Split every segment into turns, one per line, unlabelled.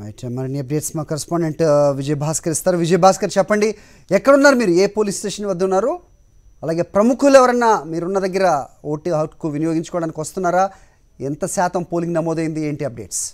right మరిన్ని updates మా correspondent Vijay Bhaskar ఇస్తారు విజయ్ భాస్కర్ చెప్పండి ఎక్కడున్నారు మీరు ఏ పోలీస్ స్టేషన్ వద్ద ఉన్నారు అలాగే ప్రముఖులు ఎవరన్నా మీరున్న దగ్గర ఓటీ హక్కు వినియోగించుకోవడానికి వస్తున్నారా ఎంత శాతం పోలింగ్ నమోదైంది ఏంటి అప్డేట్స్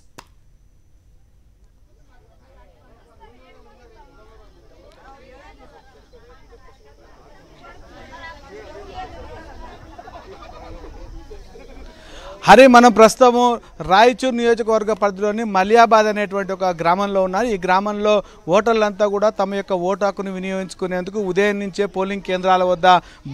హరి మనం ప్రస్తుతము రాయచూర్ నియోజకవర్గ పరిధిలోని మలియాబాద్ అనేటువంటి ఒక గ్రామంలో ఉన్నారు ఈ గ్రామంలో ఓటర్లంతా కూడా తమ యొక్క ఓటు హక్కును వినియోగించుకునేందుకు ఉదయం నుంచే పోలింగ్ కేంద్రాల వద్ద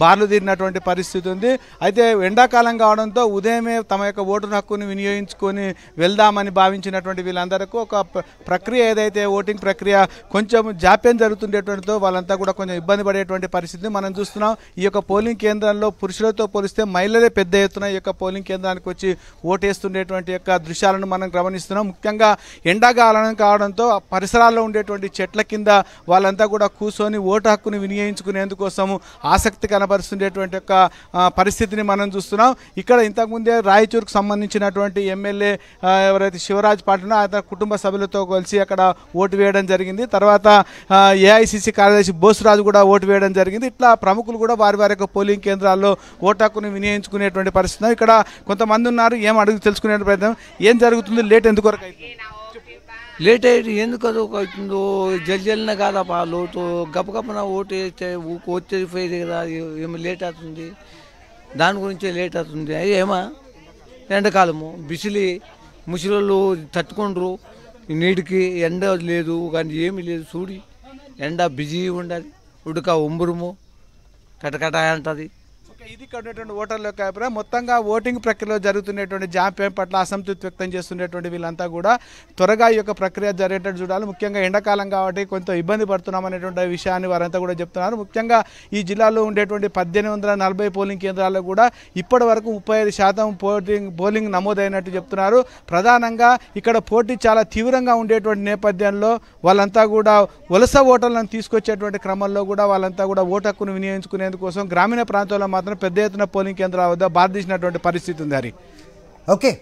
బార్లు తీరినటువంటి పరిస్థితి ఉంది అయితే ఎండాకాలం కావడంతో ఉదయమే తమ యొక్క ఓటు హక్కును వినియోగించుకొని వెళ్దామని భావించినటువంటి వీళ్ళందరికీ ఒక ప్రక్రియ ఏదైతే ఓటింగ్ ప్రక్రియ కొంచెం జాప్యం జరుగుతుండేటువంటితో వాళ్ళంతా కూడా కొంచెం ఇబ్బంది పడేటువంటి పరిస్థితి మనం చూస్తున్నాం ఈ యొక్క పోలింగ్ కేంద్రంలో పురుషులతో పోలిస్తే మహిళలే పెద్ద ఎత్తున ఈ యొక్క పోలింగ్ కేంద్రానికి వచ్చి వచ్చి ఓటేస్తుండేటువంటి యొక్క దృశ్యాలను మనం గమనిస్తున్నాం ముఖ్యంగా ఎండాకాలం కావడంతో పరిసరాల్లో ఉండేటువంటి చెట్ల కింద వాళ్ళంతా కూడా కూర్చొని ఓటు హక్కును వినియోగించుకునేందుకోసము ఆసక్తి కనబరుస్తుండేటువంటి యొక్క పరిస్థితిని మనం చూస్తున్నాం ఇక్కడ ఇంతకుముందే రాయచూరుకు సంబంధించినటువంటి ఎమ్మెల్యే ఎవరైతే శివరాజ్ పాటినో అతని కుటుంబ సభ్యులతో కలిసి అక్కడ ఓటు వేయడం జరిగింది తర్వాత ఏఐసిసి కార్యదర్శి బోసురాజు కూడా ఓటు వేయడం జరిగింది ఇట్లా ప్రముఖులు కూడా వారి వారి యొక్క పోలింగ్ కేంద్రాల్లో ఓటు హక్కును వినియోగించుకునేటువంటి పరిస్థితి ఇక్కడ కొంతమంది అడుగుతున్నారు ఏం అడుగు తెలుసుకునే ప్రయత్నం ఏం జరుగుతుంది లేట్ ఎందుకు వరకు
లేట్ అయ్యి ఎందుకు అది ఒక అవుతుందో జల్జల్న కాదపా లోటు గపగపన ఓటు వేస్తే ఊకు వచ్చేది కదా ఏమి లేట్ అవుతుంది దాని గురించి లేట్ అవుతుంది ఏమా ఎండాకాలము బిసిలి ముసిలు తట్టుకుండ్రు నీటికి ఎండ లేదు కానీ ఏమి లేదు చూడి ఎండ బిజీ ఉండాలి ఉడక ఉంబురము కటకటా అంటుంది
ఇది ఉన్నటువంటి ఓటర్ల యొక్క అభిప్రాయం మొత్తంగా ఓటింగ్ ప్రక్రియలో జరుగుతున్నటువంటి జాప్యం పట్ల అసంతృప్తి వ్యక్తం చేస్తున్నటువంటి వీళ్ళంతా కూడా త్వరగా ఈ యొక్క ప్రక్రియ జరిగేటట్టు చూడాలి ముఖ్యంగా ఎండాకాలం కాబట్టి కొంత ఇబ్బంది పడుతున్నామనేటువంటి విషయాన్ని వారంతా కూడా చెప్తున్నారు ముఖ్యంగా ఈ జిల్లాలో ఉండేటువంటి పద్దెనిమిది పోలింగ్ కేంద్రాల్లో కూడా ఇప్పటి వరకు ముప్పై శాతం పోలింగ్ పోలింగ్ నమోదైనట్టు చెప్తున్నారు ప్రధానంగా ఇక్కడ పోటీ చాలా తీవ్రంగా ఉండేటువంటి నేపథ్యంలో వాళ్ళంతా కూడా వలస ఓటర్లను తీసుకొచ్చేటువంటి క్రమంలో కూడా వాళ్ళంతా కూడా ఓటు హక్కును వినియోగించుకునేందుకోసం గ్రామీణ ప్రాంతాల్లో మాత్రం మాత్రం పెద్ద ఎత్తున పోలింగ్ కేంద్రాల వద్ద బాధించినటువంటి పరిస్థితి ఉంది హరి ఓకే